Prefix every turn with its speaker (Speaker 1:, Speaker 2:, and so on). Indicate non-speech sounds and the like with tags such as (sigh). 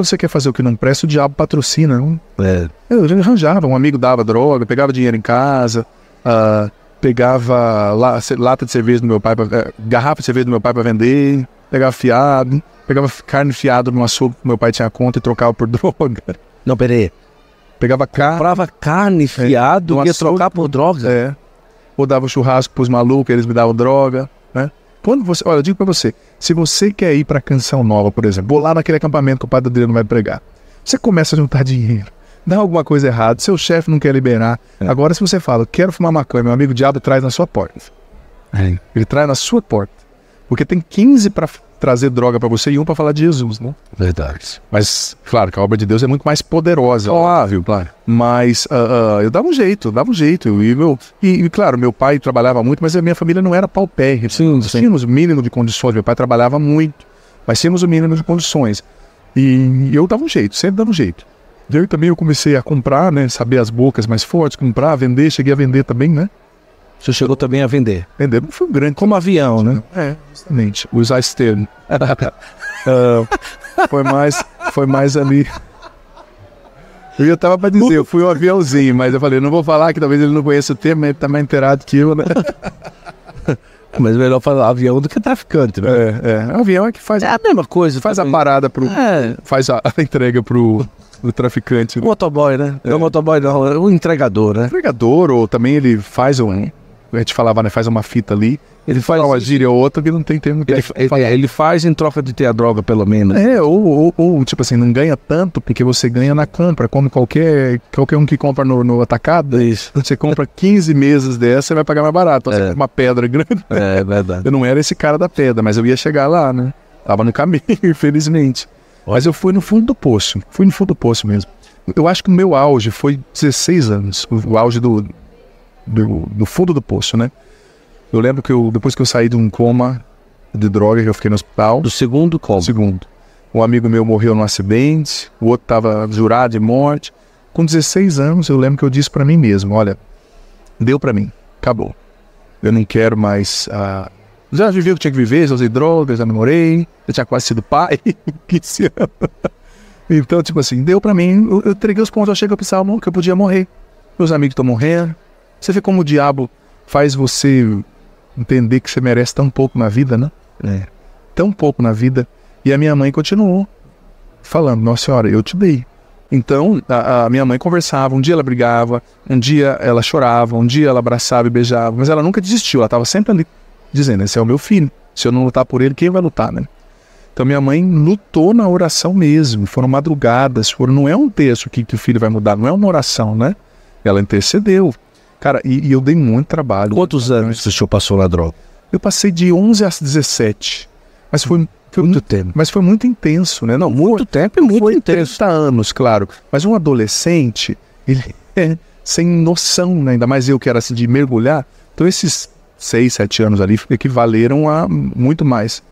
Speaker 1: você quer fazer o que não presta, o diabo patrocina. Não? É. Eu arranjava, um amigo dava droga, pegava dinheiro em casa, uh, pegava la lata de cerveja do meu pai, pra, uh, garrafa de cerveja do meu pai para vender, pegava fiado, pegava carne fiado no açougue que meu pai tinha conta e trocava por (laughs) droga. Não, peraí. Pegava carne. Comprava carne é, fiado é, e ia açougue, trocar por droga? É. Ou dava churrasco pros malucos, eles me davam droga, né? Quando você, olha, eu digo para você, se você quer ir para Canção Nova, por exemplo, vou lá naquele acampamento que o Padre Adriano vai pregar, você começa a juntar dinheiro, dá alguma coisa errada, seu chefe não quer liberar. É. Agora, se você fala, quero fumar maconha, meu amigo diabo traz na sua porta. É. Ele traz na sua porta. Porque tem 15 para trazer droga para você e um para falar de Jesus, né? Verdade. Mas, claro, que a obra de Deus é muito mais poderosa. É óbvio, ah, claro. Mas uh, uh, eu dava um jeito, dava um jeito. e, meu, e, e, claro, meu pai trabalhava muito, mas a minha família não era paupérrima. Sim, sim. Tínhamos o mínimo de condições. Meu pai trabalhava muito, mas tínhamos o mínimo de condições. E, e eu dava um jeito, sempre dava um jeito. Eu também eu comecei a comprar, né? Saber as bocas mais fortes, comprar, vender. Cheguei a vender também, né? Você chegou também a vender. foi um grande. Como avião, né? (laughs) É, justamente. Os Ice uh, Foi mais, foi mais ali. Eu já tava pra dizer, eu fui um aviãozinho, mas eu falei, não vou falar que talvez ele não conheça o tema, ele tá mais inteirado que eu, né? (laughs) Mas é melhor falar avião do que traficante, né? É, é. O avião é que faz. É a mesma coisa. Faz a parada pro. É. Faz a, a entrega pro, o traficante. O né? motoboy, né? É. Não o motoboy, não. O entregador, né? Entregador, ou também ele faz um a gente falava, né? Faz uma fita ali. Ele faz uma gíria ou outra que não tem termo ele, ele, ele, faz em troca de ter a droga, pelo menos. É, ou, ou, ou, tipo assim, não ganha tanto porque você ganha na compra, como qualquer, qualquer um que compra no, no atacado. Isso. Você compra 15 mesas dessa, você vai pagar mais barato. Então, é. Você uma pedra grande. É, É, verdade. (laughs) Eu não era esse cara da pedra, mas eu ia chegar lá, né? Tava no caminho, (laughs) infelizmente. Mas eu fui no fundo do poço. Fui no fundo do poço mesmo. Eu acho que o meu auge foi 16 anos. O auge do, do, do fundo do poço, né? Eu lembro que eu, depois que eu saí de um coma de droga que eu fiquei no hospital. Do segundo coma? Segundo. Um amigo meu morreu num acidente, o outro estava jurado de morte. Com 16 anos, eu lembro que eu disse para mim mesmo: olha, deu para mim, acabou. Eu não quero mais. Ah, já vivi o que tinha que viver, já usei drogas, já namorei, já tinha quase sido pai, 15 (laughs) anos. Então, tipo assim, deu para mim, eu, eu entreguei os pontos, eu achei que eu pensava que eu podia morrer. Meus amigos estão morrendo, você vê como o diabo faz você entender que você merece tão pouco na vida, né? É. Tão pouco na vida. E a minha mãe continuou falando: Nossa Senhora, eu te dei. Então, a, a, minha mãe conversava, um dia ela brigava, um dia ela chorava, um dia ela abraçava e beijava, mas ela nunca desistiu, ela estava sempre ali dizendo: Esse é o meu filho, se eu não lutar por ele, quem vai lutar, né? Então, minha mãe lutou na oração mesmo, foram madrugadas, foram, não é um texto que o filho vai mudar, não é uma oração, né? Ela intercedeu, Cara, e, e eu dei muito trabalho. Quantos anos o senhor passou na droga? Eu passei de 11 a 17. Mas foi, foi muito tempo. Mas foi muito intenso, né? Não, muito foi, tempo e muito foi intenso. 30 anos, claro. Mas um adolescente, ele (laughs) é sem noção, né? ainda mais eu que era assim de mergulhar. Então esses 6, 7 anos ali equivaleram a muito mais.